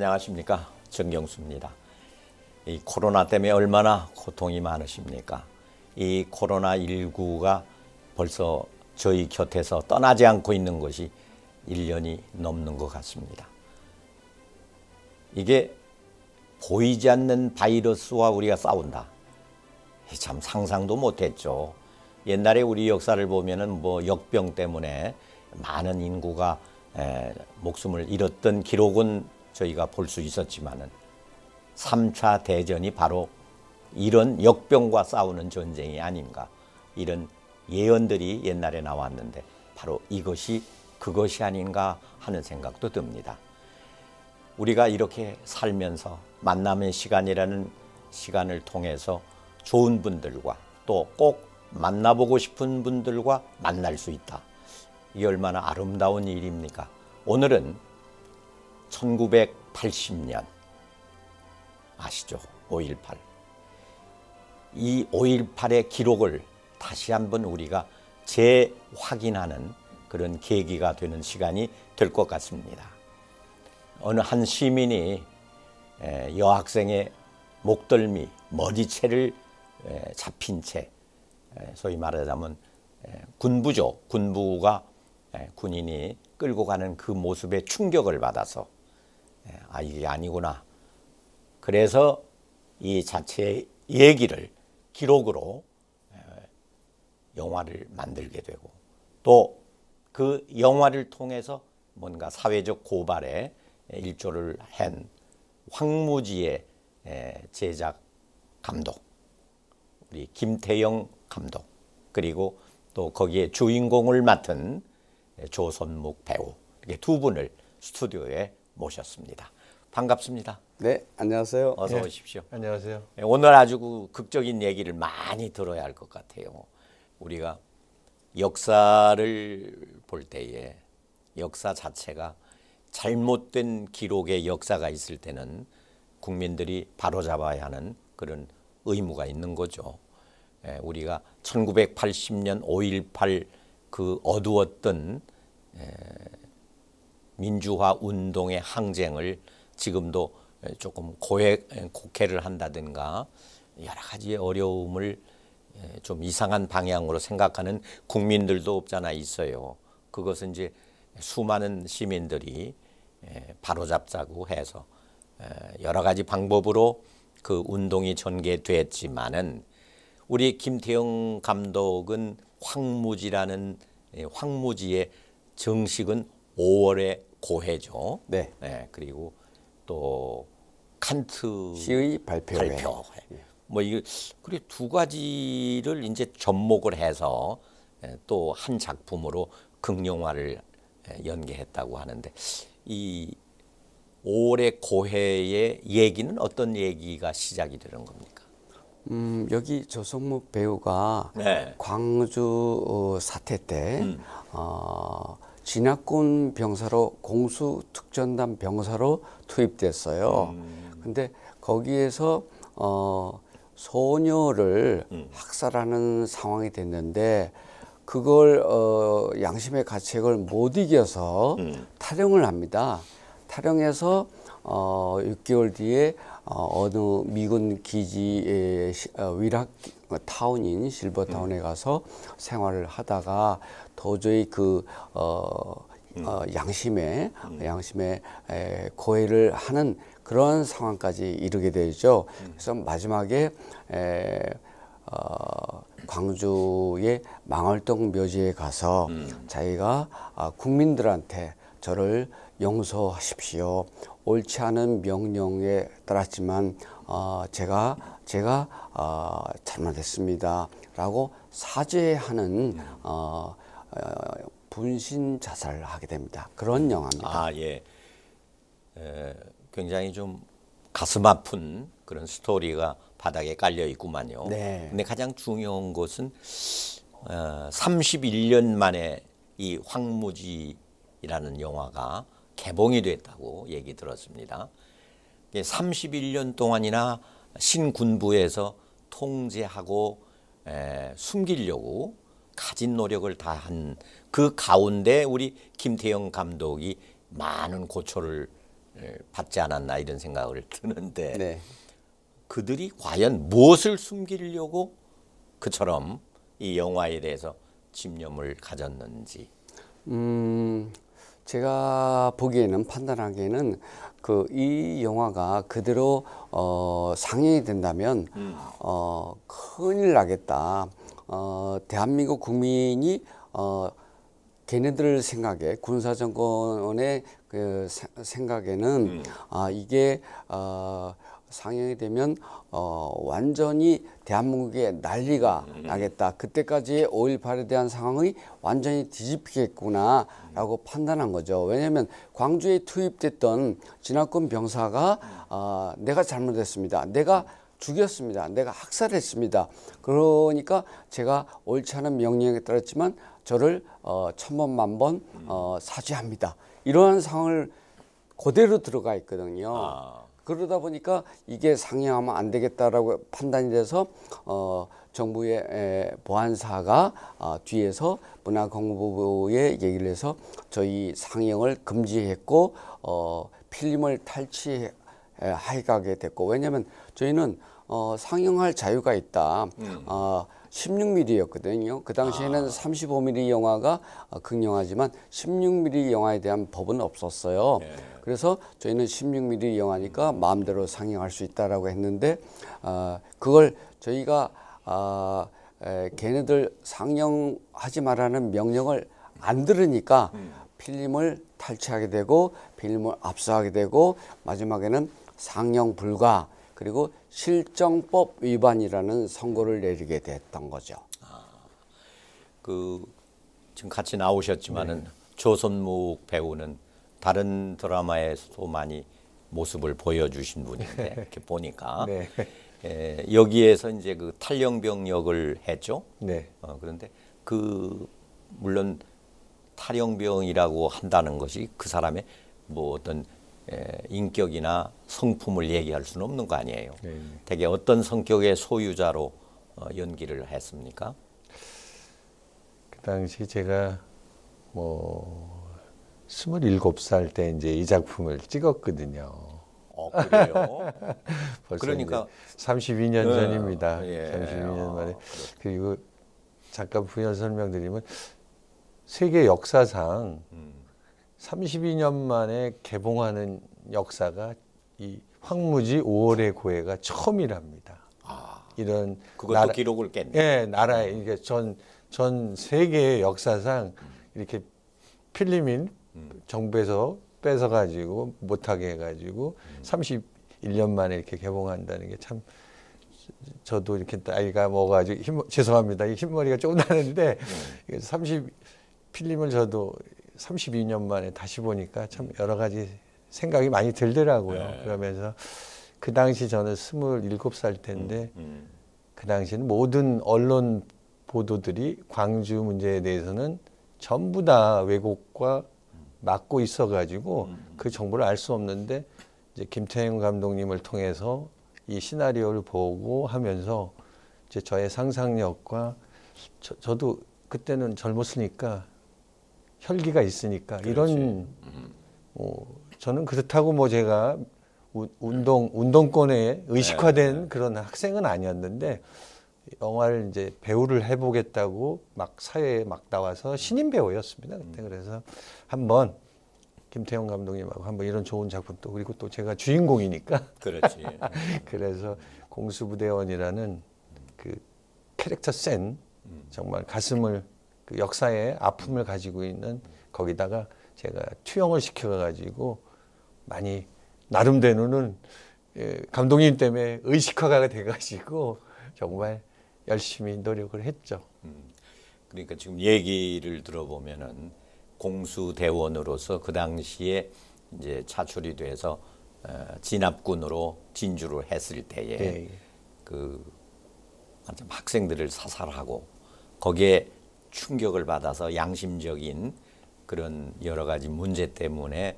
안녕하십니까 정경수입니다. 이 코로나 때문에 얼마나 고통이 많으십니까? 이 코로나 19가 벌써 저희 곁에서 떠나지 않고 있는 것이 1년이 넘는 것 같습니다. 이게 보이지 않는 바이러스와 우리가 싸운다. 참 상상도 못했죠. 옛날에 우리 역사를 보면은 뭐 역병 때문에 많은 인구가 에, 목숨을 잃었던 기록은 저희가 볼 수 있었지만은 3차 대전이 바로 이런 역병과 싸우는 전쟁이 아닌가 이런 예언들이 옛날에 나왔는데 바로 이것이 그것이 아닌가 하는 생각도 듭니다. 우리가 이렇게 살면서 만남의 시간이라는 시간을 통해서 좋은 분들과 또 꼭 만나보고 싶은 분들과 만날 수 있다. 이 얼마나 아름다운 일입니까? 오늘은 1980년 아시죠? 5.18. 이 5.18의 기록을 다시 한번 우리가 재확인하는 그런 계기가 되는 시간이 될 것 같습니다. 어느 한 시민이 여학생의 목덜미, 머리채를 잡힌 채 소위 말하자면 군부죠. 군부가 군인이 끌고 가는 그 모습에 충격을 받아서 예, 아 이게 아니구나. 그래서 이 자체의 얘기를 기록으로 예, 영화를 만들게 되고 또 그 영화를 통해서 뭔가 사회적 고발에 일조를 한 황무지의 예, 제작 감독 우리 김태영 감독 그리고 또 거기에 주인공을 맡은 조선묵 배우 이렇게 두 분을 스튜디오에 모셨습니다. 반갑습니다. 네, 안녕하세요. 어서 네. 오십시오. 안녕하세요. 예, 오늘 아주 극적인 얘기를 많이 들어야 할 것 같아요. 우리가 역사를 볼 때에 역사 자체가 잘못된 기록의 역사가 있을 때는 국민들이 바로잡아야 하는 그런 의무가 있는 거죠. 예, 우리가 1980년 5.18 그 어두웠던 민주화 운동의 항쟁을 지금도 조금 고액 곡해를 한다든가 여러 가지 어려움을 좀 이상한 방향으로 생각하는 국민들도 없잖아 있어요. 그것은 이제 수많은 시민들이 바로잡자고 해서 여러 가지 방법으로 그 운동이 전개됐지만은 우리 김태형 감독은 황무지라는 황무지의 정식은 5월에 고해죠. 네. 네. 그리고 또 칸트 의 발표회. 발표. 예. 뭐 이게 그리고 두 가지를 이제 접목을 해서 예, 또한 작품으로 극영화를 예, 연계했다고 하는데 이 올해 고해의 얘기는 어떤 얘기가 시작이 되는 겁니까? 음, 여기 조성모 배우가 네. 광주 어, 사태 때 음. 어, 진압군 병사로 공수 특전단 병사로 투입됐어요. 음. 근데 거기에서 어 소녀를 음. 학살하는 상황이 됐는데 그걸 어 양심의 가책을 못 이겨서 음. 탈영을 합니다. 탈영해서 어 6개월 뒤에 어, 어느 미군 기지의 어, 위락 어, 타운인 실버타운에 음. 가서 생활을 하다가 도저히 그 어, 음. 어, 양심에 음. 양심의 에, 고해를 하는 그런 상황까지 이르게 되죠. 그래서 마지막에 에, 어, 광주의 망월동 묘지에 가서 자기가 아, 국민들한테 저를 용서하십시오. 옳지 않은 명령에 따랐지만 어, 제가 제가 어, 잘못했습니다라고 사죄하는 어, 어, 분신 자살을 하게 됩니다. 그런 영화입니다. 아 예, 에, 굉장히 좀 가슴 아픈 그런 스토리가 바닥에 깔려 있구만요. 네. 근데 가장 중요한 것은 어, 31년 만에 이 황무지라는 영화가 개봉이 됐다고 얘기 들었습니다. 31년 동안이나 신군부에서 통제하고 에, 숨기려고 가진 노력을 다 한 그 가운데 우리 김태형 감독이 많은 고초를 받지 않았나 이런 생각을 드는데 네. 그들이 과연 무엇을 숨기려고 그처럼 이 영화에 대해서 집념을 가졌는지. 음, 제가 보기에는 판단하기에는 그 이 영화가 그대로 어, 상영이 된다면 음. 어, 큰일 나겠다. 어, 대한민국 국민이 어, 걔네들 생각에 군사 정권의 그 생각에는 음. 아 이게 어, 상영이 되면 어, 완전히 대한민국에 난리가 음. 나겠다. 그때까지의 5.18에 대한 상황이 완전히 뒤집히겠구나라고 음. 판단한 거죠. 왜냐하면 광주에 투입됐던 진화권 병사가 어, 내가 잘못했습니다. 내가 죽였습니다. 내가 학살했습니다. 그러니까 제가 옳지 않은 명령에 따랐지만 저를 어, 천번 만번 어, 사죄합니다. 이러한 상황을 그대로 들어가 있거든요. 아. 그러다 보니까 이게 상향하면 안 되겠다라고 판단이 돼서 어, 정부의 에, 보안사가 어, 뒤에서 문화광고부의 얘기를 해서 저희 상영을 금지했고 어, 필름을 탈취하게 됐고 왜냐면 저희는 어, 상영할 자유가 있다. 음. 어, 16mm였거든요. 그 당시에는 아. 35mm 영화가 아, 극영화지만 16mm 영화에 대한 법은 없었어요. 예. 그래서 저희는 16mm 영화니까 마음대로 상영할 수 있다라고 했는데 어, 그걸 저희가 어, 에, 걔네들 상영하지 말라는 명령을 안 들으니까 음. 필름을 탈취하게 되고 필름을 압수하게 되고 마지막에는 상영 불가 그리고 실정법 위반이라는 선고를 내리게 됐던 거죠. 아, 그 지금 같이 나오셨지만은 네. 조선묵 배우는 다른 드라마에서도 많이 모습을 보여주신 분인데 이렇게 보니까 네. 에, 예, 여기에서 이제 그 탈영병 역을 했죠. 네. 어, 그런데 그 물론 탈영병이라고 한다는 것이 그 사람의 뭐 어떤 예, 인격이나 성품을 얘기할 수는 없는 거 아니에요. 네. 대개 어떤 성격의 소유자로 어, 연기를 했습니까? 그 당시 제가 뭐 27살 때 이제 이 작품을 찍었거든요. 어, 그래요? 그러니까 32년 네. 전입니다. 아, 예. 32년 아, 만에. 아, 그리고 잠깐 부연 설명드리면 세계 역사상 음. 32년 만에 개봉하는 역사가 이 황무지 5월의 고해가 처음이랍니다. 아, 이런 그것도 나라, 기록을 깼네. 예, 나라의 이게 그러니까 전전 세계의 역사상 이렇게 필리핀 음. 정부에서 뺏어 가지고 못하게 해가지고 음. 31년 만에 이렇게 개봉한다는 게 참 저도 이렇게 나이가 먹어가지고 죄송합니다. 흰머리가 조금 나는데 음. 30 필름을 저도 32년 만에 다시 보니까 참 여러 가지 생각이 많이 들더라고요. 네. 그러면서 그 당시 저는 27살 때인데 음, 음. 그 당시는 모든 언론 보도들이 광주 문제에 대해서는 전부 다 왜곡과 막고 있어가지고 음, 음. 그 정보를 알 수 없는데 이제 김태형 감독님을 통해서 이 시나리오를 보고 하면서 이제 저의 상상력과 저, 저도 그때는 젊었으니까 혈기가 있으니까 그렇지. 이런 뭐 저는 그렇다고 뭐 제가 운동 운동권에 의식화된 네, 네. 그런 학생은 아니었는데 영화를 이제 배우를 해보겠다고 막 사회에 막 나와서 음. 신인 배우였습니다 그때 음. 그래서 한번 김태형 감독님하고 한번 이런 좋은 작품 또 그리고 또 제가 주인공이니까 그렇지 그래서 공수부대원이라는 그 캐릭터 센 음. 정말 가슴을 그 역사의 아픔을 가지고 있는 거기다가 제가 투영을 시켜가지고 많이 나름대로는 예, 감독님 때문에 의식화가 돼가지고 정말 열심히 노력을 했죠. 음, 그러니까 지금 얘기를 들어보면은 공수대원으로서 그 당시에 이제 차출이 돼서 어, 진압군으로 진주를 했을 때에 네. 그 학생들을 사살하고 거기에 충격을 받아서 양심적인 그런 여러 가지 문제 때문에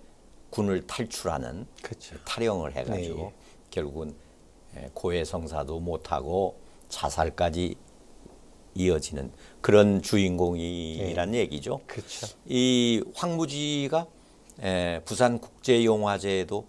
군을 탈출하는 그렇죠. 탈영을 해가지고 네. 결국은 예, 고해 성사도 못하고 자살까지 이어지는 그런 주인공이란 네. 얘기죠. 그렇죠. 이 황무지가 예, 부산 국제영화제에도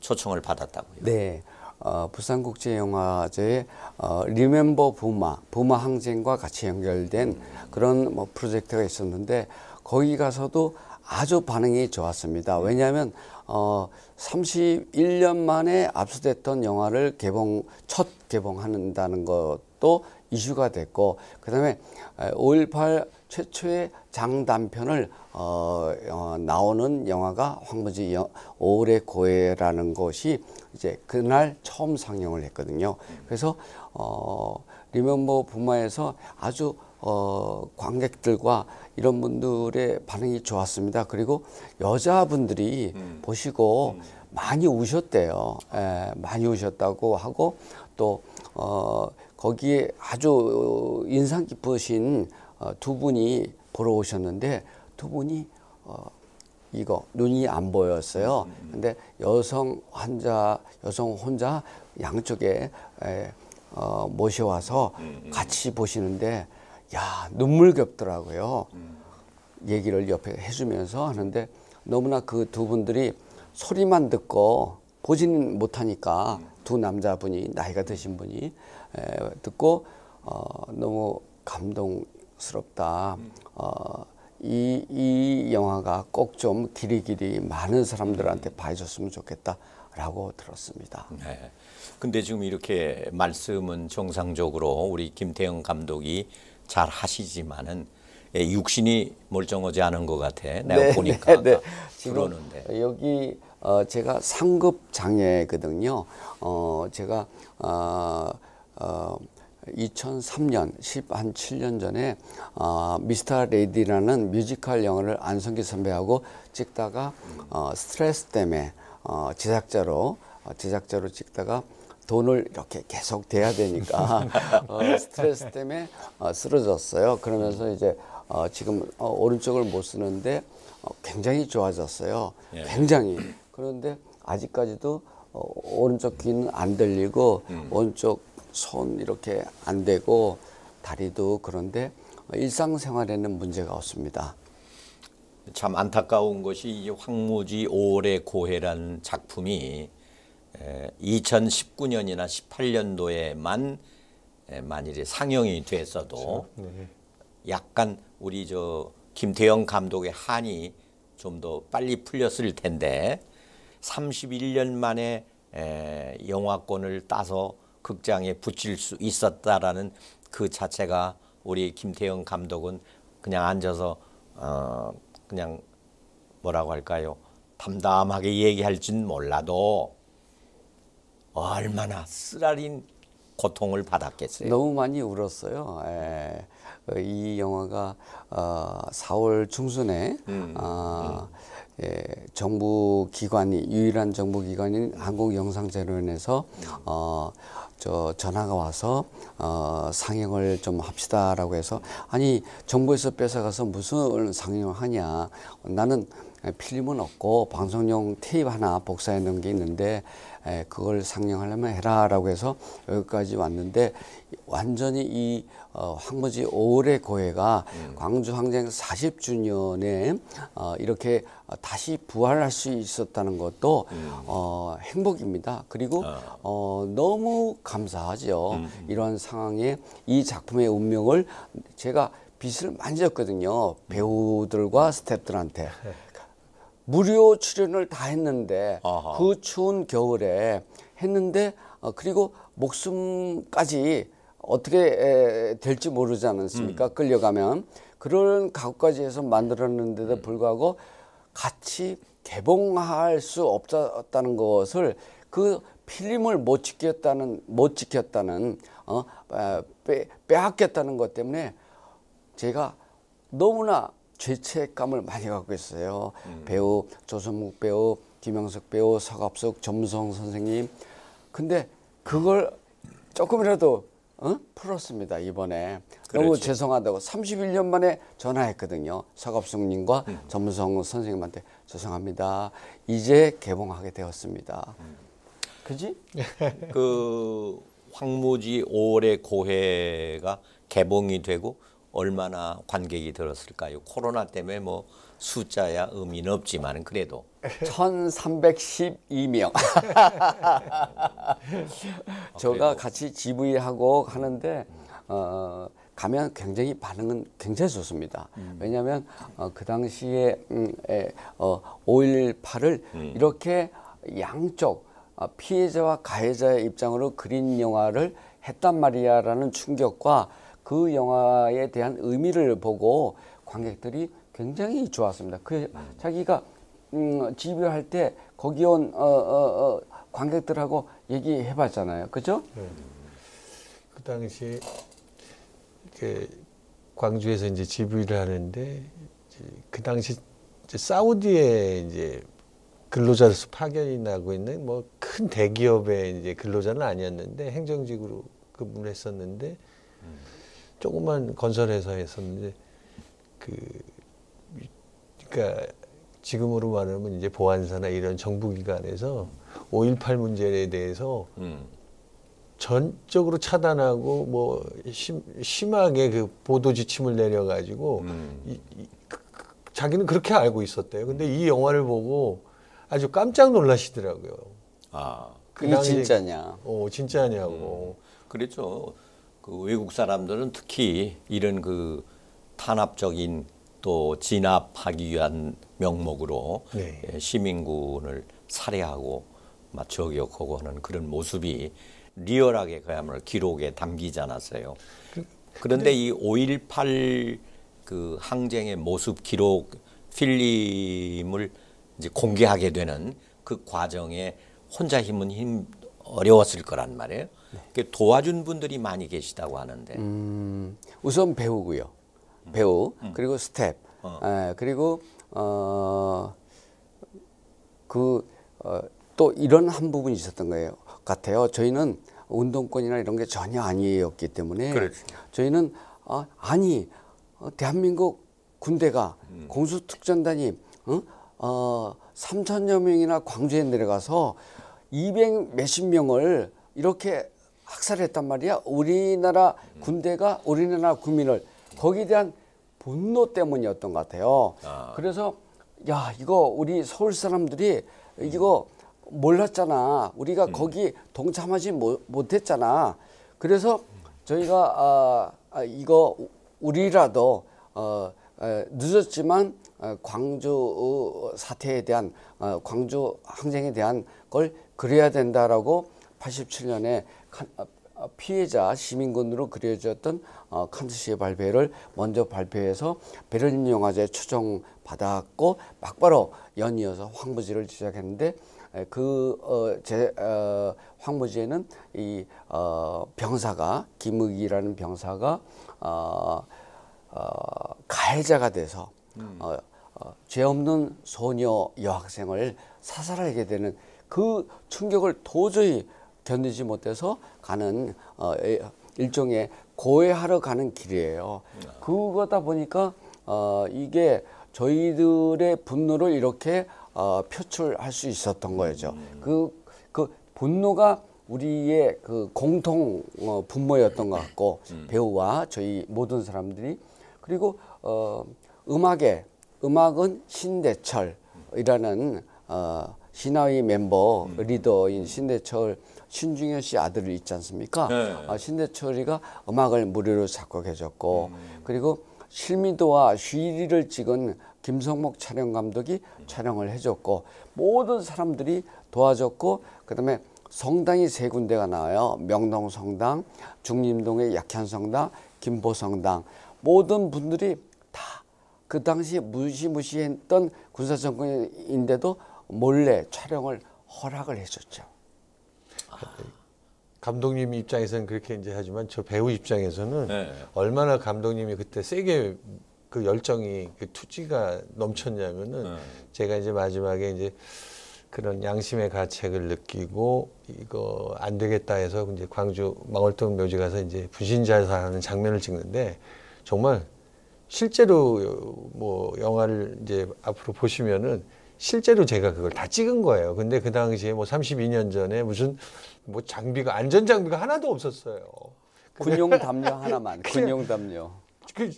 초청을 받았다고요. 네. 어, 부산국제영화제의 어, 리멤버 부마, 부마 항쟁과 같이 연결된 그런 뭐 프로젝트가 있었는데 거기 가서도 아주 반응이 좋았습니다. 왜냐하면 어, 31년 만에 압수됐던 영화를 개봉 첫 개봉한다는 것도 이슈가 됐고 그다음에 5.18 최초의 장단편을 어, 어, 나오는 영화가 황무지 영, 5월 고해라는 것이 이제 그날 처음 상영을 했거든요. 그래서 어, 리멤버 부마에서 아주 어, 관객들과 이런 분들의 반응이 좋았습니다. 그리고 여자분들이 음. 보시고 음. 많이 우셨대요. 에, 많이 우셨다고 하고 또 어, 거기에 아주 인상 깊으신 어, 두 분이 보러 오셨는데 두 분이 어, 이거 눈이 안 보였어요. 근데 여성 환자 여성 혼자 양쪽에 에, 어, 모셔와서 음. 같이 보시는데 야 눈물겹더라고요. 얘기를 옆에 해주면서 하는데 너무나 그 두 분들이 소리만 듣고 보지는 못하니까 두 남자분이 나이가 드신 분이 예, 듣고 어, 너무 감동스럽다. 음. 어, 이, 이 영화가 꼭 좀 길이 길이 많은 사람들한테 봐줬으면 좋겠다. 라고 들었습니다. 네. 근데 지금 이렇게 말씀은 정상적으로 우리 김태형 감독이 잘 하시지만은 예, 육신이 멀쩡하지 않은 것 같아. 내가 네, 보니까 네, 네. 그러는데 여기 어, 제가 상급 장애거든요. 어, 제가 어, 어, 2003년, 10한 7년 전에 어, 미스터 레이디라는 뮤지컬 영화를 안성기 선배하고 찍다가 어, 스트레스 때문에 어, 제작자로 어, 제작자로 찍다가 돈을 이렇게 계속 대야 되니까 어, 스트레스 때문에 어, 쓰러졌어요. 그러면서 이제 어, 지금 어, 오른쪽을 못 쓰는데 어, 굉장히 좋아졌어요. 예. 굉장히. 그런데 아직까지도 어, 오른쪽 귀는 안 들리고 음. 오른쪽 손 이렇게 안 되고 다리도 그런데 일상생활에는 문제가 없습니다. 참 안타까운 것이 이 황무지 오래 고해란 작품이 2019년이나 18년도에만 만일에 상영이 됐어도 그렇죠. 네. 약간 우리 저 김태영 감독의 한이 좀 더 빨리 풀렸을 텐데 31년 만에 영화권을 따서 극장에 붙일 수 있었다라는 그 자체가 우리 김태형 감독은 그냥 앉아서 어 그냥 뭐라고 할까요? 담담하게 얘기할 줄 몰라도 얼마나 쓰라린 고통을 받았겠어요. 너무 많이 울었어요. 에, 예. 이 영화가 어, 4월 중순에 음, 어, 음. 예, 정부 기관이 유일한 정부 기관인 한국영상자료원에서 어, 저 전화가 와서 어, 상영을 좀 합시다라고 해서 아니 정부에서 뺏어가서 무슨 상영을 하냐 나는 필름은 없고 방송용 테이프 하나 복사해 놓은 게 있는데 에, 예, 그걸 상영하려면 해라라고 해서 여기까지 왔는데 완전히 이 어, 황무지 오월의 고해가 음. 광주 항쟁 40주년에 어, 이렇게 어, 다시 부활할 수 있었다는 것도 음. 어, 행복입니다. 그리고 아. 어, 너무 감사하죠. 음. 음. 이러한 상황에 이 작품의 운명을 제가 빚을 만 졌거든요. 배우들과 스탭들한테. 무료 출연을 다 했는데 아하. 그 추운 겨울에 했는데 어, 그리고 목숨까지 어떻게 될지 모르지 않습니까? 음. 끌려가면 그런 각오까지 해서 만들었는데도 음. 불구하고 같이 개봉할 수 없었다는 것을 그 필름을 못 지켰다는 못 지켰다는 어, 빼, 빼앗겼다는 것 때문에 제가 너무나 죄책감을 많이 갖고 있어요. 음. 배우 조선묵 배우, 김영석 배우, 서갑석, 점성 선생님. 근데 그걸 조금이라도 어? 풀었습니다 이번에 그렇지. 너무 죄송하다고 31년 만에 전화했거든요 서갑숙님과 음. 전문성 선생님한테 죄송합니다 이제 개봉하게 되었습니다 그지? 그 황무지 5월의 고해가 개봉이 되고 얼마나 관객이 들었을까요? 코로나 때문에 뭐 숫자야 의미는 없지만 그래도 1312명 어, 저가 같이 GV하고 하는데 음. 어, 가면 굉장히 반응은 굉장히 좋습니다. 음. 왜냐하면 어, 그 당시에 음, 에, 어, 5.18을 음. 이렇게 양쪽 어, 피해자와 가해자의 입장으로 그린 영화를 했단 말이야라는 충격과 그 영화에 대한 의미를 보고 관객들이 굉장히 좋았습니다. 그 자기가 음, 집요할때 거기 온 어, 어, 어, 관객들하고 얘기해봤잖아요. 그죠? 네. 그 당시 그 광주에서 이제 집요를 하는데 이제 그 당시 이제 사우디에 이제 근로자로서 파견이 나고 있는 뭐 큰 대기업의 이제 근로자는 아니었는데 행정직으로 근무를 했었는데 음. 조그만 건설회사에 있었는데 그 그러니까 지금으로 말하면 이제 보안사나 이런 정부기관에서 5.18 문제에 대해서 음. 전적으로 차단하고 뭐 심, 심하게 그 보도 지침을 내려가지고 음. 이, 이, 그, 그 자기는 그렇게 알고 있었대요. 근데 이 영화를 보고 아주 깜짝 놀라시더라고요. 아, 그게 그 진짜냐? 어, 진짜냐고. 음, 그랬죠그 외국 사람들은 특히 이런 그 탄압적인 또 진압하기 위한 명목으로 네. 예, 시민군을 살해하고 저격하고 하는 그런 모습이 리얼하게 그야말로 기록에 담기지 않았어요. 그, 그런데 이 5.18 그 항쟁의 모습 기록 필름을 이제 공개하게 되는 그 과정에 혼자 힘은 힘 어려웠을 거란 말이에요. 네. 도와준 분들이 많이 계시다고 하는데. 음, 우선 배우고요. 배우 음. 그리고 스텝 어. 에, 예, 그리고 어그 어, 또 이런 한 부분이 있었던 거예요 같아요. 저희는 운동권이나 이런 게 전혀 아니었기 때문에 그렇지. 저희는 어, 아니 어, 대한민국 군대가 음. 공수특전단이 어? 어, 3천여 명이나 광주에 내려가서 200 몇십 명을 이렇게 학살했단 말이야. 우리나라 음. 군대가 우리나라 국민을 거기에 대한 분노 때문이었던 것 같아요. 아. 그래서 야 이거 우리 서울 사람들이 음. 이거 몰랐잖아. 우리가 음. 거기 동참하지 못, 했잖아 그래서 저희가 아, 아 이거 우리라도 어, 에, 늦었지만 어, 광주 사태에 대한 어, 광주 항쟁에 대한 걸 그래야 된다라고 87년에 어, 피해자 시민군으로 그려졌던 어, 칸츠시의 발표를 회 먼저 발표해서 베를린 영화제 초청 받았고 막바로 연이어서 황무지를 제작했는데 그제 어, 어, 황무지에는 이 어, 병사가 김욱이라는 병사가 어, 어, 가해자가 돼서 음. 어, 어, 죄 없는 소녀 여학생을 사살하게 되는 그 충격을 도저히 견디지 못해서 가는 어, 일종의 고해하러 가는 길이에요. 그거다 보니까 어, 이게 저희들의 분노를 이렇게 어, 표출할 수 있었던 거죠. 음. 그, 그 분노가 우리의 그 공통 어, 분모였던 것 같고 음. 음. 배우와 저희 모든 사람들이 그리고 어, 음악에 음악은 신대철이라는 어, 신화의 멤버 리더인 신대철 신중현 씨 아들이 있지 않습니까? 네. 아, 신대철이가 음악을 무료로 작곡해줬고 음. 그리고 실미도와 쉬리를 찍은 김성목 촬영 감독이 음. 촬영을 해줬고 모든 사람들이 도와줬고 그다음에 성당이 세 군데가 나와요. 명동 성당, 중림동의 약현 성당, 김포 성당 모든 분들이 다 그 당시 무시무시했던 군사 정권인데도 몰래 촬영을 허락을 해줬죠. 감독님 입장에서는 그렇게 이제 하지만 저 배우 입장에서는 네. 얼마나 감독님이 그때 세게 그 열정이 그 투지가 넘쳤냐면은 네. 제가 이제 마지막에 이제 그런 양심의 가책을 느끼고 이거 안 되겠다 해서 이제 광주 망월동 묘지 가서 이제 부신자사하는 장면을 찍는데 정말 실제로 뭐 영화를 이제 앞으로 보시면은 실제로 제가 그걸 다 찍은 거예요. 근데 그 당시에 뭐 32년 전에 무슨 뭐 장비가 안전 장비가 하나도 없었어요. 군용 담요 하나만. 군용 담요. 그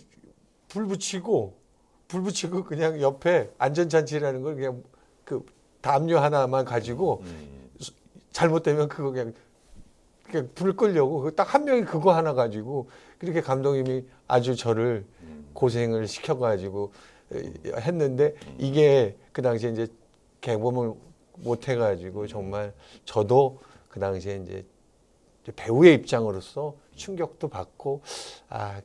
불 붙이고 불 붙이고 그냥 옆에 안전 장치라는 걸 그냥 그 담요 하나만 가지고 음. 잘못되면 그거 그냥 그냥 불 끌려고 그 딱한 명이 그거 하나 가지고 그렇게 감독님이 아주 저를 음. 고생을 시켜가지고 했는데 이게 그 당시에 이제 개봉을 못 해가지고 정말 저도 그 당시에 이제 배우의 입장으로서 충격도 받고 아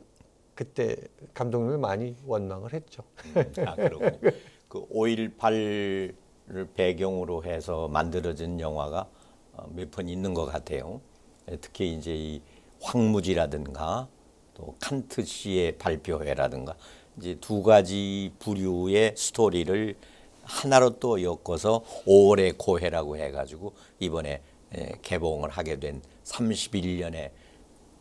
그때 감독님을 많이 원망을 했죠. 음, 아그리고그 5.18을 배경으로 해서 만들어진 영화가 어, 몇편 있는 것 같아요. 예, 특히 이제 이 황무지라든가 또 칸트 씨의 발표회라든가 이제 두 가지 부류의 스토리를 하나로 또 엮어서 5월 고해라고 해가지고 이번에 예, 개봉을 하게 된 31년의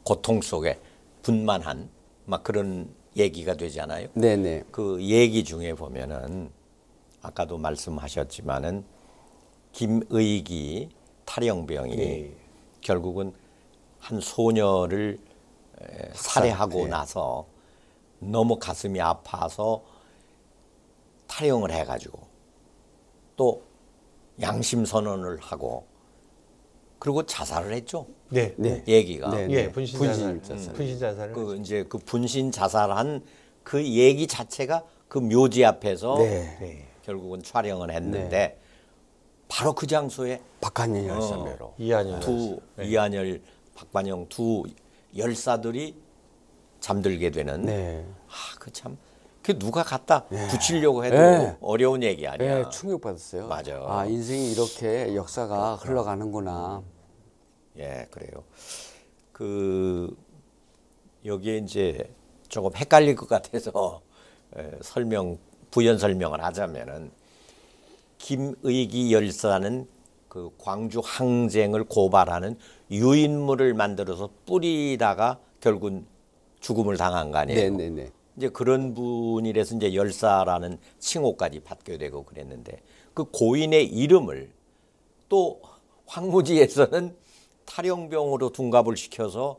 고통 속에 분만한 막 그런 얘기가 되잖아요. 네네. 그 얘기 중에 보면은 아까도 말씀하셨지만은 김의기 탈영병이 네. 결국은 한 소녀를 살해하고 네. 나서 너무 가슴이 아파서 탈영을 해가지고 또 양심 선언을 하고 그리고 자살을 했죠. 네, 네. 얘기가 네, 예, 네. 분신, 분신 자살, 음, 분신 자살. 그 이제 그 분신 자살한 그 얘기 자체가 그 묘지 앞에서 네. 네. 결국은 촬영을 했는데 네. 바로 그 장소에 박한열 열사 어, 이한열 두 네. 이한열 박관영 두 열사들이 잠들게 되는. 네. 아, 그 참. 그 누가 갖다 네. 붙이려고 해도 네. 어려운 얘기 아니야. 네, 충격 받았어요. 맞아. 아 인생이 이렇게 역사가 그렇구나. 아. 흘러가는구나. 예, 그래요. 그 여기에 이제 조금 헷갈릴 것 같아서 에, 예, 설명 부연 설명을 하자면은 김의기 열사는 그 광주 항쟁을 고발하는 유인물을 만들어서 뿌리다가 결국은 죽음을 당한 거 아니에요. 네네네. 네, 네. 이제 그런 분이래서 이제 열사라는 칭호까지 받게 되고 그랬는데 그 고인의 이름을 또 황무지에서는 탈영병으로 둔갑을 시켜서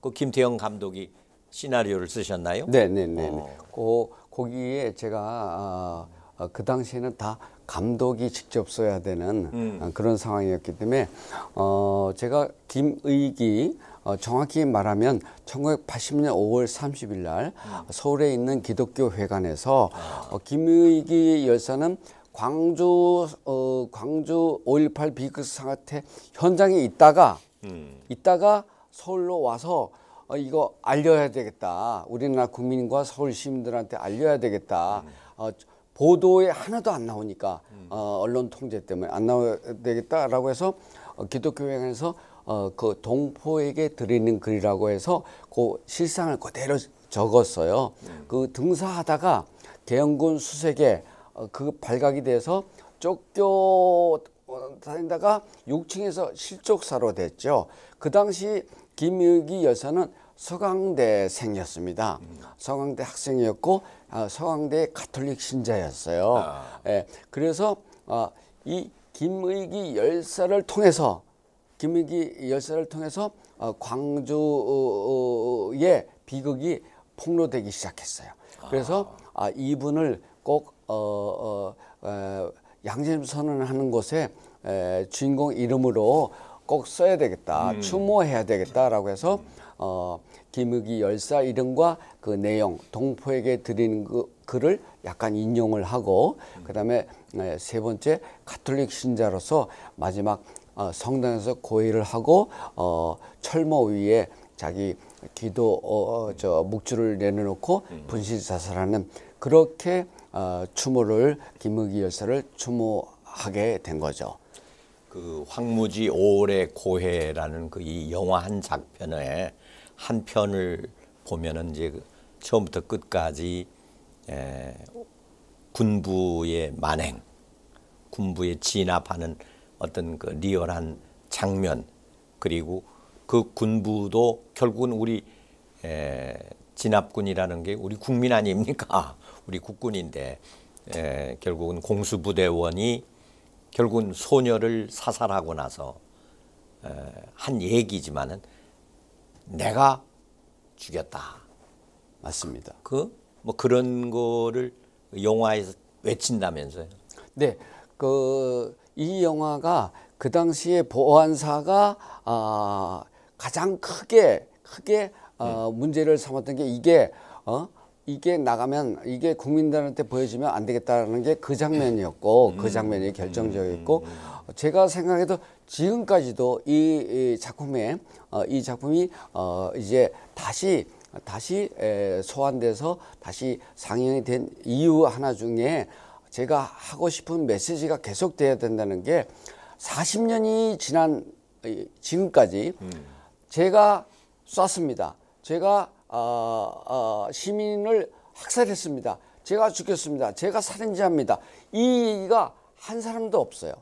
그 김태형 감독이 시나리오를 쓰셨나요? 네네네. 네, 어. 그 거기에 제가 아, 그 당시에는 다 감독이 직접 써야 되는 음. 그런 상황이었기 때문에 어 제가 김의기 어, 정확히 말하면 1980년 5월 30일 날 서울에 있는 기독교 회관에서 어, 김의기 열사는 광주 어, 광주 5.18 비극 사태 현장에 있다가 음. 있다가 서울로 와서 어, 이거 알려야 되겠다. 우리나라 국민과 서울 시민들한테 알려야 되겠다. 음. 어, 보도에 하나도 안 나오니까 음. 어, 언론 통제 때문에 안 나와야 되겠다라고 해서 어, 기독교 회관에서 어, 그 동포에게 드리는 글이라고 해서 그 실상을 그대로 적었어요. 음. 그 등사하다가 개영군 수색에 어, 그 발각이 돼서 쫓겨 어, 다니다가 6층에서 실족사로 됐죠. 그 당시 김유기 여사는 서강대생이었습니다. 음. 서강대 학생이었고 어, 서강대 가톨릭 신자였어요. 아. 예, 그래서 어, 이 김의기 열사를 통해서 김민기 열사를 통해서 어, 광주의 비극이 폭로되기 시작했어요. 그래서 아. 아, 이분을 꼭 어, 어, 어, 양심 선언하는 곳에 에, 주인공 이름으로 꼭 써야 되겠다, 음. 추모해야 되겠다라고 해서 어, 김흑이 열사 이름과 그 내용 동포에게 드리는 그 글을 약간 인용을 하고 그다음에 에, 세 번째 가톨릭 신자로서 마지막 어, 성당에서 고의를 하고 어, 철모 위에 자기 기도 어, 어 저 묵주를 내려놓고 음. 분신 자살하는 그렇게 어, 추모를 김무기 열사를 추모하게 된 거죠. 그 황무지 오래 고해라는 그 이 영화 한 작편에 한 편을 보면은 이제 그 처음부터 끝까지 에, 군부의 만행, 군부의 진압하는 어떤 그 리얼한 장면 그리고 그 군부도 결국은 우리 에, 진압군이라는 게 우리 국민 아닙니까? 우리 국군인데 에, 결국은 공수부대원이 결국은 소녀를 사살하고 나서 에, 한 얘기지만은 내가 죽였다. 맞습니다. 그 뭐 그런 거를 영화에서 외친다면서요? 네, 그이 영화가 그 당시에 보안사가 아, 가장 크게 크게 어, 네. 문제를 삼았던 게 이게 어 이게 나가면 이게 국민들한테 보여지면 안 되겠다라는 게 그 장면이었고 음. 그 장면이 결정적이었고 음, 음, 제가 생각해도 지금까지도 이, 이 작품에 어, 이 작품이 어, 이제 다시 다시 에, 소환돼서 다시 상영이 된 이유 하나 중에 제가 하고 싶은 메시지가 계속 돼야 된다는 게 40년이 지난 지금까지 음. 제가 쐈습니다. 제가 어, 어, 시민을 학살했습니다. 제가 죽였습니다. 제가 살인자입니다. 이 얘기가 한 사람도 없어요.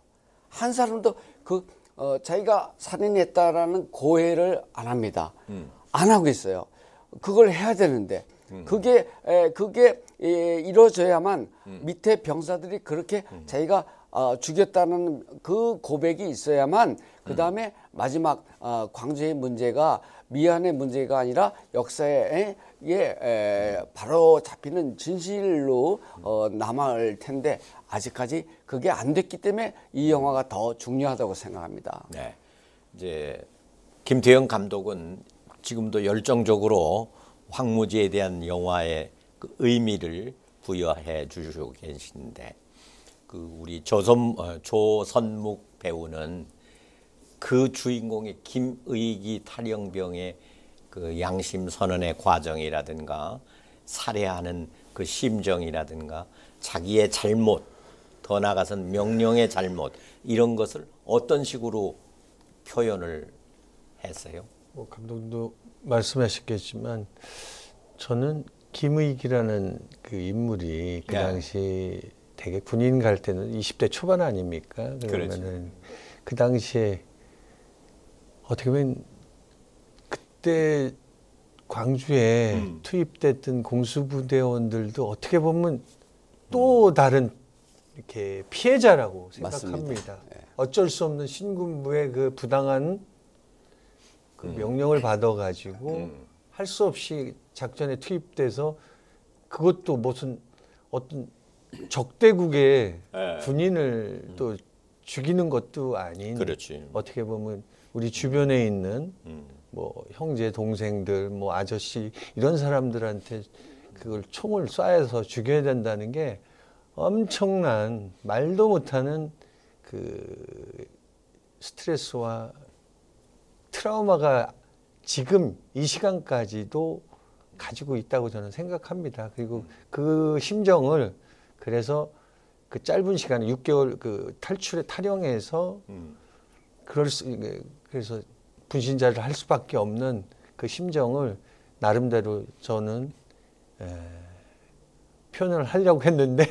한 사람도 그 어, 자기가 살인했다라는 고해를 안 합니다. 음. 안 하고 있어요. 그걸 해야 되는데 음. 그게 에, 그게 예, 이루어져야만 음. 밑에 병사들이 그렇게 음. 자기가 어, 죽였다는 그 고백이 있어야만 그 다음에 음. 마지막 어, 광주의 문제가 미안의 문제가 아니라 역사에 예, 에, 바로 잡히는 진실로 어, 남아올 텐데 아직까지 그게 안 됐기 때문에 이 영화가 더 중요하다고 생각합니다. 네, 이제 김태형 감독은 지금도 열정적으로 황무지에 대한 영화에 그 의미를 부여해 주시고 계신데 그 우리 조선 어, 조선묵 배우는 그 주인공의 김의기 탈영병의 그 양심 선언의 과정이라든가 살해하는 그 심정이라든가 자기의 잘못 더 나아가선 명령의 잘못 이런 것을 어떤 식으로 표현을 했어요? 뭐 감독도 말씀하셨겠지만 저는 김의기라는 그 인물이 그 네. 당시 되게 군인 갈 때는 20대 초반 아닙니까? 그러면은 그렇죠. 그 당시에 어떻게 보면 그때 광주에 음. 투입됐던 공수부대원들도 어떻게 보면 또 음. 다른 이렇게 피해자라고 생각합니다. 네. 어쩔 수 없는 신군부의 그 부당한 그 음. 명령을 받아가지고 음. 할수 없이 작전에 투입돼서 그것도 무슨 어떤 적대국의 네. 군인을 음. 또 죽이는 것도 아닌 그렇지. 어떻게 보면 우리 주변에 있는 음. 뭐 형제 동생들 뭐 아저씨 이런 사람들한테 그걸 총을 쏴서 죽여야 된다는 게 엄청난 말도 못하는 그 스트레스와 트라우마가 지금 이 시간까지도 가지고 있다고 저는 생각합니다. 그리고 음. 그 심정을 그래서 그 짧은 시간에 6개월 그 탈출에 탈영해서 음. 그럴 수 그래서 분신자를 할 수밖에 없는 그 심정을 나름대로 저는 에, 표현을 하려고 했는데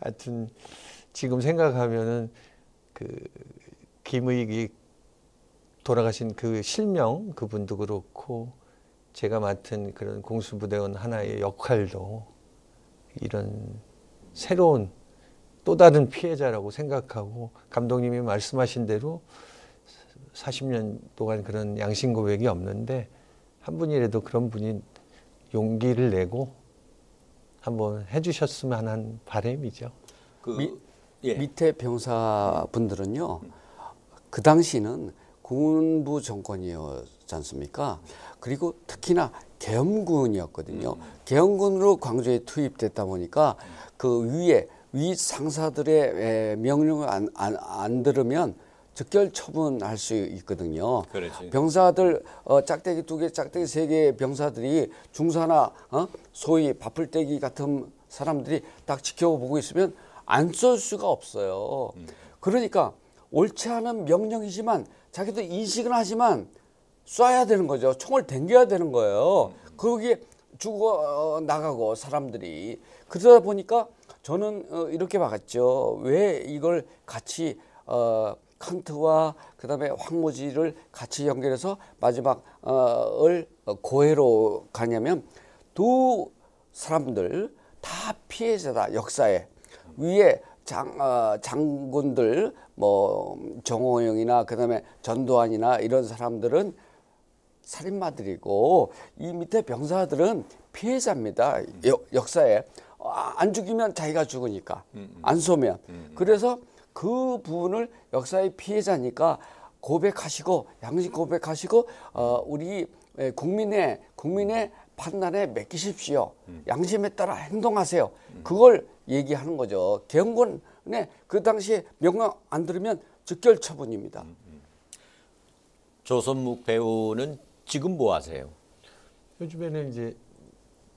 하여튼 지금 생각하면은 그 김의기 돌아가신 그 실명 그분도 그렇고 제가 맡은 그런 공수부대원 하나의 역할도 이런 새로운 또 다른 피해자라고 생각하고 감독님이 말씀하신 대로 40년 동안 그런 양심 고백이 없는데 한 분이라도 그런 분이 용기를 내고 한번 해주셨으면 하는 바람이죠. 그, 미, 예. 밑에 병사분들은요, 그 당시는 군부 정권이었지 않습니까? 그리고 특히나 계엄군이었거든요. 음. 계엄군으로 광주에 투입됐다 보니까 그 위에 위 상사들의 명령을 안, 안, 안 들으면 즉결 처분할 수 있거든요. 그렇지. 병사들 어, 짝대기 두 개, 짝대기 세개의 병사들이 중사나 어? 소위 바풀떼기 같은 사람들이 딱 지켜보고 있으면 안 쏠 수가 없어요. 음. 그러니까 옳지 않은 명령이지만 자기도 인식은 하지만 쏴야 되는 거죠. 총을 댕겨야 되는 거예요. 거기에 죽어 어, 나가고 사람들이 그러다 보니까 저는 어, 이렇게 봤죠왜 이걸 같이 어, 칸트와 그다음에 황무지를 같이 연결해서 마지막을 어, 고해로 가냐면 두 사람들 다 피해자다 역사에 위에 장, 어, 장군들 뭐 정호영이나 그다음에 전두환이나 이런 사람들은 살인마들이고 이 밑에 병사들은 피해자입니다 역, 역사에 어, 안 죽이면 자기가 죽으니까 음, 음. 안 쏘면 음, 그래서 그 부분을 역사의 피해자니까 고백하시고 양심 고백하시고 어, 우리 예, 국민의 국민의 판단에 맡기십시오. 음. 양심에 따라 행동하세요. 음. 그걸 얘기하는 거죠. 경군에그 당시에 명령 안 들으면 즉결 처분입니다. 음, 음. 조선묵 배우는 지금 뭐 하세요? 요즘에는 이제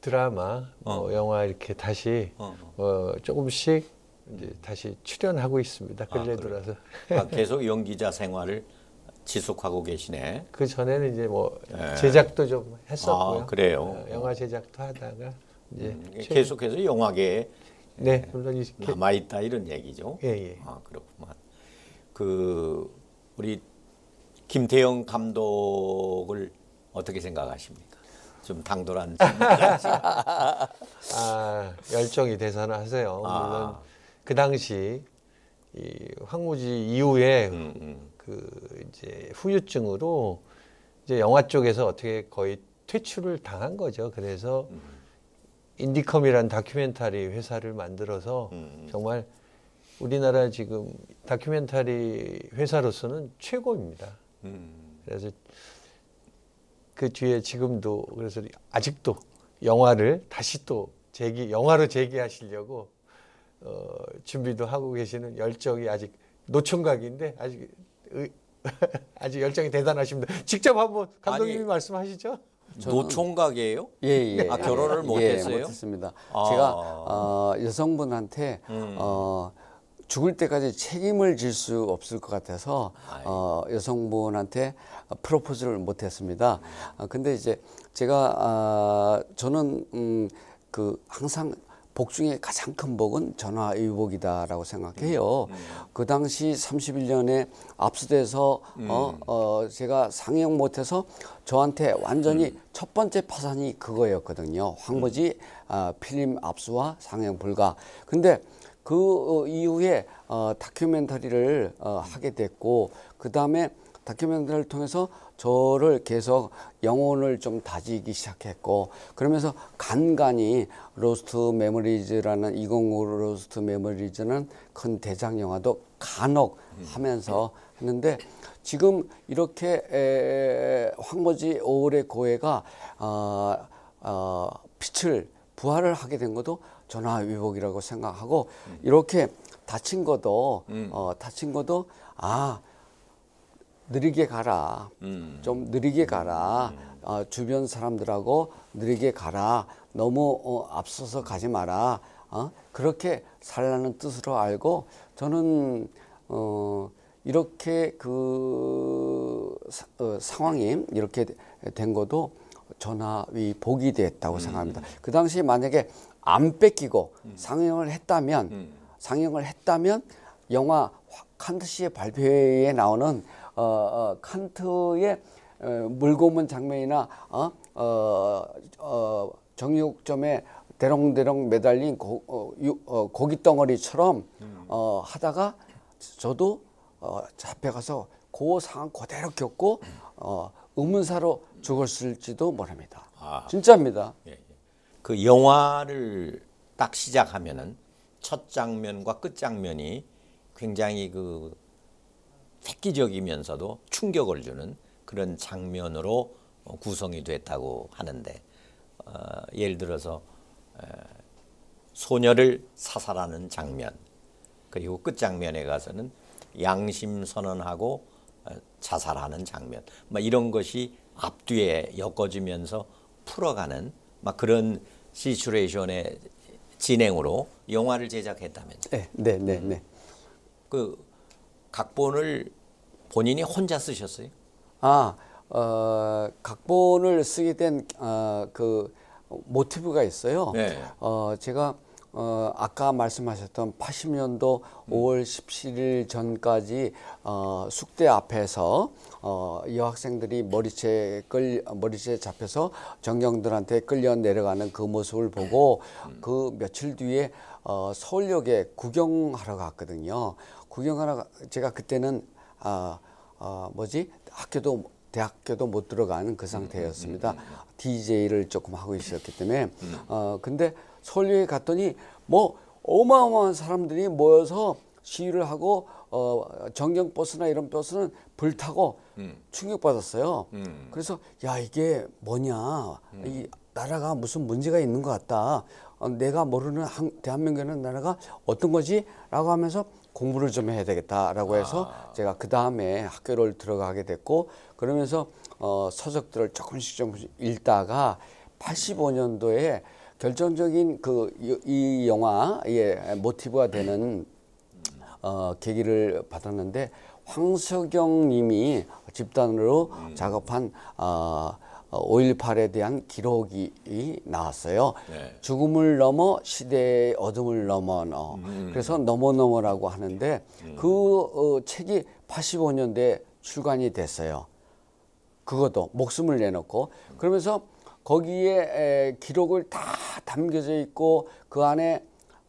드라마, 뭐 어. 뭐 영화 이렇게 다시 어, 어. 어, 조금씩 이제 다시 출연하고 있습니다. 근래 아, 들어서 그 아, 계속 연기자 생활을 지속하고 계시네. 그 전에는 이제 뭐 예. 제작도 좀 했었고요. 아, 그래요. 예, 영화 제작도 하다가 이제 음, 계속해서 영화계에 네, 예, 물론 남아 있다 이런 얘기죠. 예, 예. 아 그렇구만. 그 우리 김태형 감독을 어떻게 생각하십니까? 좀 당돌한 아, 열정이 대단하세요. 물론 아. 그 당시 이 황무지 이후에 음, 음. 그 이제 후유증으로 이제 영화 쪽에서 어떻게 거의 퇴출을 당한 거죠. 그래서 음. 인디컴이란 다큐멘터리 회사를 만들어서 음, 음. 정말 우리나라 지금 다큐멘터리 회사로서는 최고입니다. 음. 그래서 그 뒤에 지금도 그래서 아직도 영화를 다시 또 재기 영화로 재기하시려고 어, 준비도 하고 계시는 열정이 아직 노총각인데 아직 아주 열정이 대단하십니다. 직접 한번 감독님이 아니, 말씀하시죠. 노총각이에요? 예, 예. 아, 결혼을 예, 못했어요? 예, 못했습니다. 아. 제가 어, 여성분한테 음. 어, 죽을 때까지 책임을 질 수 없을 것 같아서 어, 여성분한테 프로포즈를 못했습니다. 음. 아, 근데 이제 제가 아, 저는 음, 그 항상 복 중에 가장 큰 복은 전화위복이다라고 생각해요. 음. 음. 그 당시 31년에 압수돼서 음. 어, 어, 제가 상영 못해서 저한테 완전히 음. 첫 번째 파산이 그거였거든요. 황무지 어, 음. 아, 필름 압수와 상영 불가. 근데 그 어, 이후에 어, 다큐멘터리를 어, 하게 됐고 그 다음에 다큐멘터리를 통해서 저를 계속 영혼을 좀 다지기 시작했고 그러면서 간간히 로스트 메모리즈라는 205 로스트 메모리즈는 큰 대장 영화도 간혹 음. 하면서 했는데 지금 이렇게 에, 황모지 오월의 고해가 어, 어, 빛을 부활을 하게 된 것도 전화위복이라고 생각하고 음. 이렇게 다친 것도 음. 어, 다친 것도 아 느리게 가라. 음. 좀 느리게 가라. 음. 어, 주변 사람들하고 느리게 가라. 너무 어, 앞서서 가지 마라. 어? 그렇게 살라는 뜻으로 알고 저는 어, 이렇게 그 사, 어, 상황이 이렇게 된 것도 전화위 복이 됐다고 음. 생각합니다. 그 당시에 만약에 안 뺏기고 음. 상영을 했다면 음. 상영을 했다면 영화 칸드 씨의 발표회에 나오는 어, 어, 칸트의 어, 물고문 장면이나 어, 어, 어, 정육점에 대롱대롱 매달린 고, 어, 유, 어, 고기 덩어리처럼 음. 어, 하다가 저도 어, 잡혀가서 그 상황 그대로 겪고 어, 의문사로 죽었을지도 모릅니다. 아, 진짜입니다. 예, 예. 그 영화를 딱 시작하면은 첫 장면과 끝 장면이 굉장히 그 획기적이면서도 충격을 주는 그런 장면으로 어, 구성이 됐다고 하는데 어, 예를 들어서 에, 소녀를 사살하는 장면 그리고 끝 장면에 가서는 양심 선언하고 어, 자살하는 장면 막 이런 것이 앞뒤에 엮어지면서 풀어가는 막 그런 시츄레이션의 진행으로 영화를 제작했다면 네, 네, 네, 네. 그 각본을 본인이 혼자 쓰셨어요? 아, 어, 각본을 쓰게 된그 어, 그 모티브가 있어요. 네. 어, 제가 어, 아까 말씀하셨던 80년도 음. 5월 17일 전까지 어, 숙대 앞에서 어, 여학생들이 머리채 끌 머리채 잡혀서 정경들한테 끌려 내려가는 그 모습을 보고 음. 그 며칠 뒤에 어, 서울역에 구경하러 갔거든요. 구경하러 제가 그때는 아, 아 뭐지 학교도 대학교도 못 들어가는 그 음, 음, 상태였습니다. 음, 음, 음, DJ를 조금 하고 있었기 때문에 음. 어 근데 서울에 갔더니 뭐 어마어마한 사람들이 모여서 시위를 하고 어 정경 버스나 이런 버스는 불타고 충격 받았어요. 그래서 야 이게 뭐냐 이 나라가 무슨 문제가 있는 것 같다. 어, 내가 모르는 한, 대한민국이라는 나라가 어떤 거지라고 하면서 공부를 좀 해야 되겠다라고 해서 아. 제가 그 다음에 학교를 들어가게 됐고 그러면서 어, 서적들을 조금씩 조금씩 읽다가 85년도에 결정적인 그 이 영화의 모티브가 되는 어, 계기를 받았는데 황석영 님이 집단으로 음. 작업한 어, 5.18에 어, 대한 기록이 나왔어요. 네. 죽음을 넘어 시대의 어둠을 넘어 넘어. 음. 그래서 넘어 넘어라고 하는데 음. 그 어, 책이 85년대 출간이 됐어요. 그것도 목숨을 내놓고 그러면서 거기에 에, 기록을 다 담겨져 있고 그 안에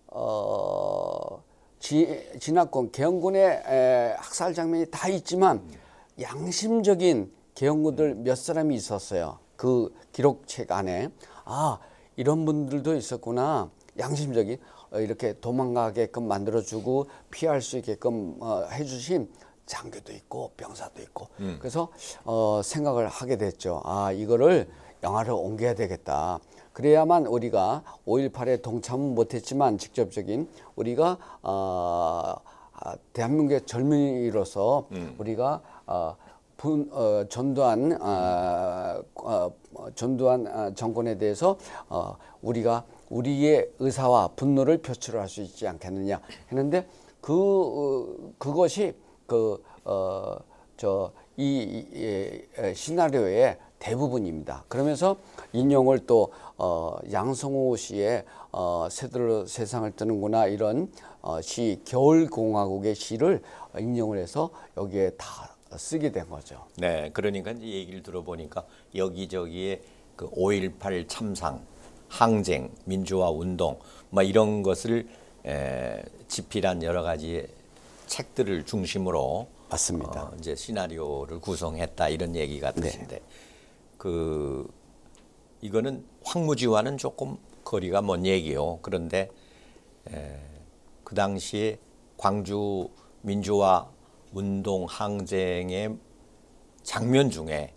어, 지, 진학군 개헌군의 에, 학살 장면이 다 있지만 음. 양심적인 개혁군들 몇 사람이 있었어요. 그 기록책 안에 아 이런 분들도 있었구나 양심적인 어, 이렇게 도망가게끔 만들어주고 피할 수 있게끔 어, 해주신 장교도 있고 병사도 있고 음. 그래서 어, 생각을 하게 됐죠. 아 이거를 영화로 옮겨야 되겠다. 그래야만 우리가 5.18에 동참은 못했지만 직접적인 우리가 어, 아, 대한민국의 젊은이로서 음. 우리가 어, 분, 어, 전두환 아, 어, 어, 전두환 아, 정권에 대해서 어, 우리가 우리의 의사와 분노를 표출할 수 있지 않겠느냐 했는데 그 어, 그것이 그 어저이 이, 이, 시나리오의 대부분입니다. 그러면서 인용을 또 어, 양성호 씨의 어, 새들로 세상을 뜨는구나 이런 어, 시 겨울공화국의 시를 인용을 해서 여기에 다 쓰게 된 거죠. 네, 그러니까 이제 얘기를 들어보니까 여기저기에 그5.18 참상, 항쟁, 민주화 운동, 막 이런 것을 에, 집필한 여러 가지 책들을 중심으로 맞습니다. 어, 이제 시나리오를 구성했다 이런 얘기 같으신데 네. 그 이거는 황무지와는 조금 거리가 먼 얘기요. 그런데 에, 그 당시에 광주 민주화 운동 항쟁의 장면 중에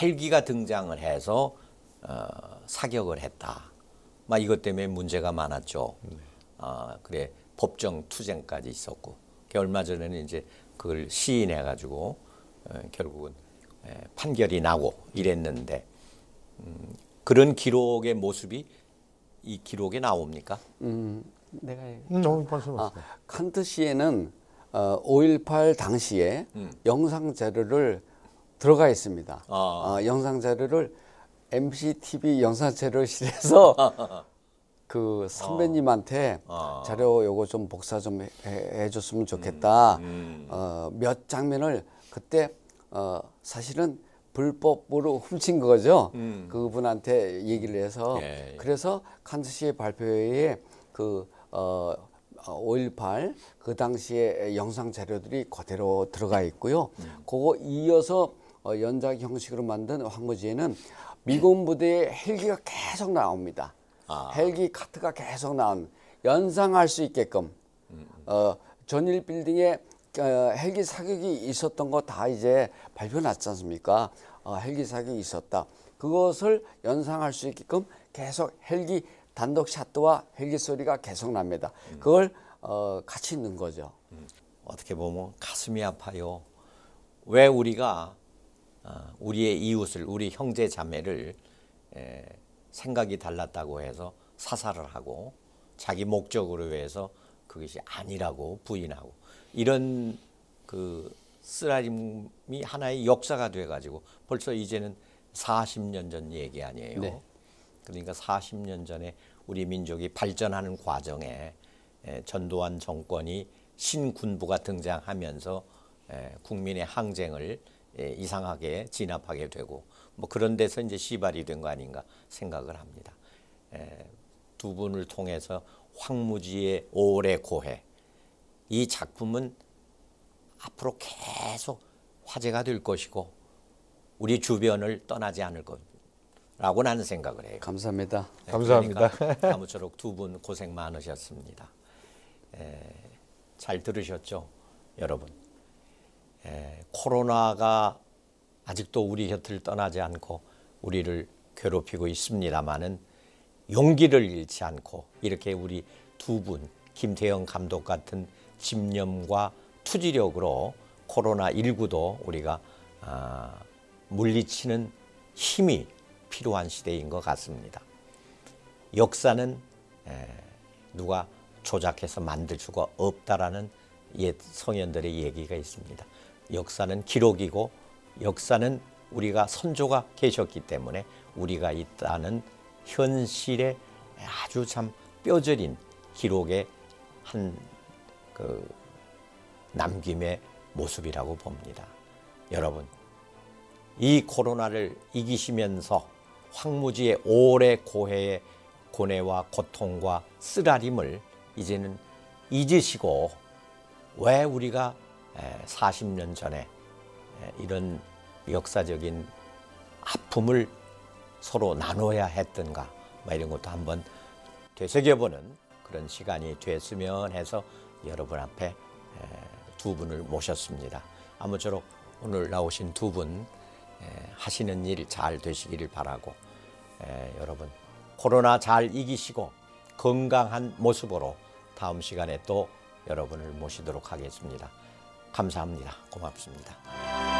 헬기가 등장을 해서 어, 사격을 했다. 막 이것 때문에 문제가 많았죠. 네. 아 그래 법정 투쟁까지 있었고 얼마 전에는 이제 그걸 시인해 가지고 어, 결국은 에, 판결이 나고 이랬는데 음, 그런 기록의 모습이 이 기록에 나옵니까? 음, 내가 음, 어, 아, 칸트 시에는 어, 5.18 당시에 음. 영상 자료를 들어가 있습니다. 아. 어, 영상 자료를 MCTV 영상 자료실에서 그 선배님한테 아. 아. 자료 요거 좀 복사 좀 해, 해 줬으면 좋겠다. 음. 음. 어, 몇 장면을 그때 어, 사실은 불법으로 훔친 거죠. 음. 그분한테 얘기를 해서 예, 예. 그래서 칸트 시의 발표회에 그 어, 5.18그 어, 당시에 영상 자료들이 그대로 들어가 있고요. 그거 이어서 어, 연작 형식으로 만든 황무지에는 미군 부대의 헬기가 계속 나옵니다. 아. 헬기 카트가 계속 나온 연상할 수 있게끔 음. 어, 전일 빌딩에 어, 헬기 사격이 있었던 거 다 이제 발표 났지 않습니까? 어, 헬기 사격이 있었다. 그것을 연상할 수 있게끔 계속 헬기 단독 샷도와 헬기 소리가 계속 납니다. 그걸 어, 같이 넣는 거죠. 음. 어떻게 보면 가슴이 아파요. 왜 우리가 아, 우리의 이웃을 우리 형제 자매를 에, 생각이 달랐다고 해서 사살을 하고 자기 목적으로 위 해서 그것이 아니라고 부인하고 이런 그 쓰라림이 하나의 역사가 돼가지고 벌써 이제는 40년 전 얘기 아니에요. 네. 그러니까 40년 전에 우리 민족이 발전하는 과정에 전두환 정권이 신군부가 등장하면서 국민의 항쟁을 이상하게 진압하게 되고 뭐 그런 데서 이제 시발이 된 거 아닌가 생각을 합니다. 두 분을 통해서 황무지의 오래 고해 이 작품은 앞으로 계속 화제가 될 것이고 우리 주변을 떠나지 않을 겁니다. 라고 나는 생각을 해요. 감사합니다. 네, 감사합니다. 그러니까 아무쪼록 두 분 고생 많으셨습니다. 에, 잘 들으셨죠, 여러분? 에, 코로나가 아직도 우리 곁을 떠나지 않고 우리를 괴롭히고 있습니다만은 용기를 잃지 않고 이렇게 우리 두 분 김태형 감독 같은 집념과 투지력으로 코로나 19도 우리가 아, 물리치는 힘이 필요한 시대인 것 같습니다. 역사는 누가 조작해서 만들 수가 없다라는 옛 성현들의 얘기가 있습니다. 역사는 기록이고 역사는 우리가 선조가 계셨기 때문에 우리가 있다는 현실에 아주 참 뼈저린 기록의 한그 남김의 모습이라고 봅니다. 여러분, 이 코로나를 이기시면서 황무지의 오래 고해의 고뇌와 고통과 쓰라림을 이제는 잊으시고 왜 우리가 40년 전에 이런 역사적인 아픔을 서로 나눠야 했던가 뭐 이런 것도 한번 되새겨보는 그런 시간이 됐으면 해서 여러분 앞에 두 분을 모셨습니다. 아무쪼록 오늘 나오신 두 분 하시는 일 잘 되시기를 바라고 에, 예, 여러분 코로나 잘 이기시고 건강한 모습으로 다음 시간에 또 여러분을 모시도록 하겠습니다. 감사합니다. 고맙습니다.